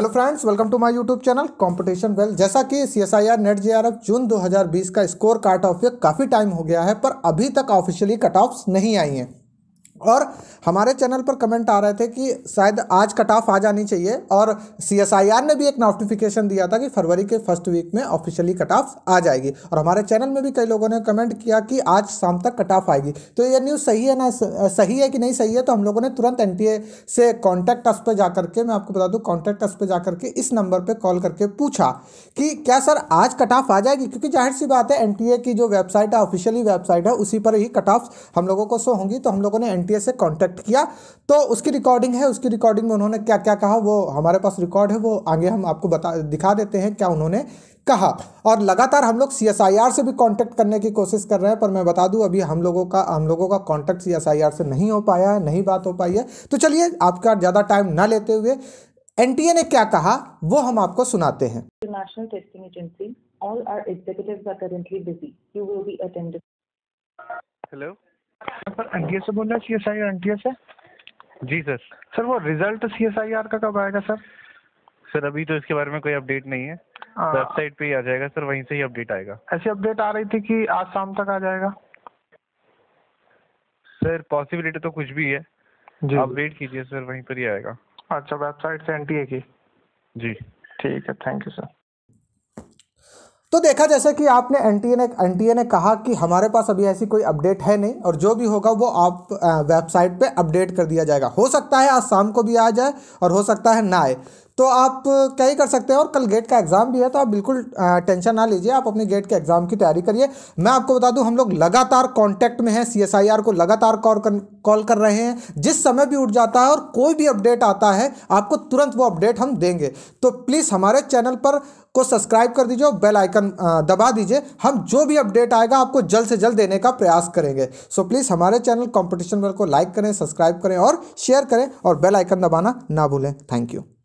Hello friends welcome to my YouTube channel competition well जैसा कि C S I R NET जे June 2020 का score काट of काफ़ी टाइम हो गया है पर अभी तक ऑफिशियली कट ऑफ्स नहीं आई हैं और हमारे चैनल पर कमेंट आ रहे थे कि शायद आज कट ऑफ आ जानी चाहिए और सी ने भी एक नोटिफिकेशन दिया था कि फरवरी के फर्स्ट वीक में ऑफिशियली कट ऑफ आ जाएगी और हमारे चैनल में भी कई लोगों ने कमेंट किया कि आज शाम तक कट ऑफ आएगी तो ये न्यूज़ सही है ना सही है कि नहीं सही है तो हम लोगों ने तुरंत एन से कॉन्टैक्ट अस पर जा करके मैं आपको बता दूँ कॉन्टैक्ट अस पर जा करके इस नंबर पर कॉल करके पूछा कि क्या सर आज कट ऑफ आ जाएगी क्योंकि जाहिर सी बात है एन की जो वेबसाइट है ऑफिशियली वेबसाइट है उसी पर ही कट ऑफ हम लोगों को सो होंगी तो हम लोगों ने एन एनटीए से कांटेक्ट किया तो उसकी रिकॉर्डिंग है उसकी रिकॉर्डिंग में उन्होंने क्या क्या कहा वो हमारे पास रिकॉर्ड है वो आगे हम आपको बता दिखा देते हैं क्या उन्होंने कहा और लगातार हम लोग सी से भी कॉन्टैक्ट करने की कोशिश कर रहे हैं पर मैं बता दूँ अभी हम लोगों का हम लोगों का कॉन्टैक्ट सी से नहीं हो पाया है नहीं बात हो पाई है तो चलिए आपका ज़्यादा टाइम ना लेते हुए एनटीए ने क्या कहा वो हम आपको सुनाते हैं National Testing Agency all our executives are currently busy. You will be attended. Hello. Sir NTA से बोल रहे सी एस आई एनटीए से जी सर सर वो result C S I R का कब आएगा सर सर अभी तो इसके बारे में कोई अपडेट नहीं है वेबसाइट हाँ। पे ही आ जाएगा सर वहीं से ही अपडेट आएगा ऐसी अपडेट आ रही थी कि आज शाम तक आ जाएगा सर पॉसिबिलिटी तो कुछ भी है जी अपडेट कीजिए सर वहीं पर ही आएगा अच्छा वेबसाइट से एनटीए की जी ठीक है थैंक यू सर तो देखा जैसे कि आपने एनटीए ने एनटीए ने कहा कि हमारे पास अभी ऐसी कोई अपडेट है नहीं और जो भी होगा वो आप वेबसाइट पे अपडेट कर दिया जाएगा हो सकता है आज शाम को भी आ जाए और हो सकता है ना आए तो आप क्या ही कर सकते हैं और कल गेट का एग्ज़ाम भी है तो आप बिल्कुल टेंशन ना लीजिए आप अपने गेट के एग्ज़ाम की तैयारी करिए मैं आपको बता दूं हम लोग लगातार कांटेक्ट में हैं सीएसआईआर को लगातार कॉल कर रहे हैं जिस समय भी उठ जाता है और कोई भी अपडेट आता है आपको तुरंत वो अपडेट हम देंगे तो प्लीज़ हमारे चैनल पर को सब्सक्राइब कर दीजिए और बेल आइकन दबा दीजिए हम जो भी अपडेट आएगा आपको जल्द से जल्द देने का प्रयास करेंगे सो प्लीज़ हमारे चैनल कॉम्पिटिशन वर्ल्ड को लाइक करें सब्सक्राइब करें और शेयर करें और बेल आइकन दबाना ना भूलें थैंक यू